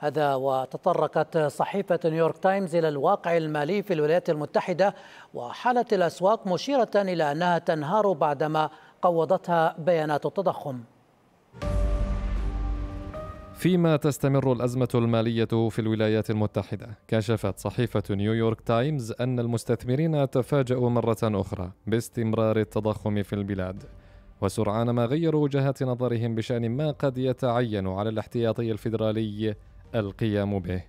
هذا وتطرقت صحيفة نيويورك تايمز إلى الواقع المالي في الولايات المتحدة وحالة الأسواق مشيرة إلى أنها تنهار بعدما قوضتها بيانات التضخم فيما تستمر الأزمة المالية في الولايات المتحدة، كشفت صحيفة نيويورك تايمز أن المستثمرين تفاجؤوا مرة أخرى باستمرار التضخم في البلاد، وسرعان ما غيروا وجهات نظرهم بشأن ما قد يتعين على الاحتياطي الفيدرالي القيام به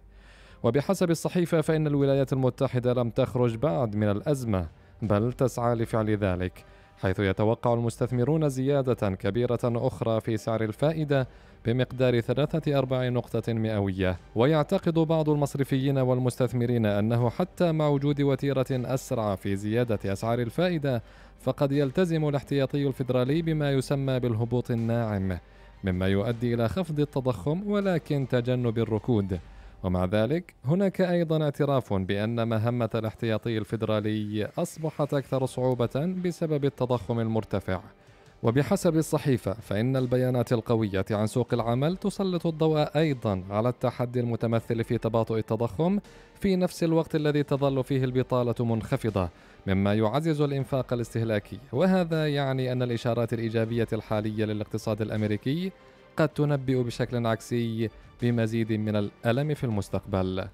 وبحسب الصحيفة فإن الولايات المتحدة لم تخرج بعد من الأزمة بل تسعى لفعل ذلك حيث يتوقع المستثمرون زيادة كبيرة أخرى في سعر الفائدة بمقدار ثلاثة أرباع نقطة مئوية ويعتقد بعض المصرفيين والمستثمرين أنه حتى مع وجود وتيرة أسرع في زيادة أسعار الفائدة فقد يلتزم الاحتياطي الفيدرالي بما يسمى بالهبوط الناعم مما يؤدي إلى خفض التضخم ولكن تجنب الركود ومع ذلك هناك أيضا اعتراف بأن مهمة الاحتياطي الفيدرالي أصبحت أكثر صعوبة بسبب التضخم المرتفع وبحسب الصحيفة فإن البيانات القوية عن سوق العمل تسلط الضوء أيضا على التحدي المتمثل في تباطؤ التضخم في نفس الوقت الذي تظل فيه البطالة منخفضة مما يعزز الإنفاق الاستهلاكي وهذا يعني أن الإشارات الإيجابية الحالية للاقتصاد الأمريكي قد تنبئ بشكل عكسي بمزيد من الألم في المستقبل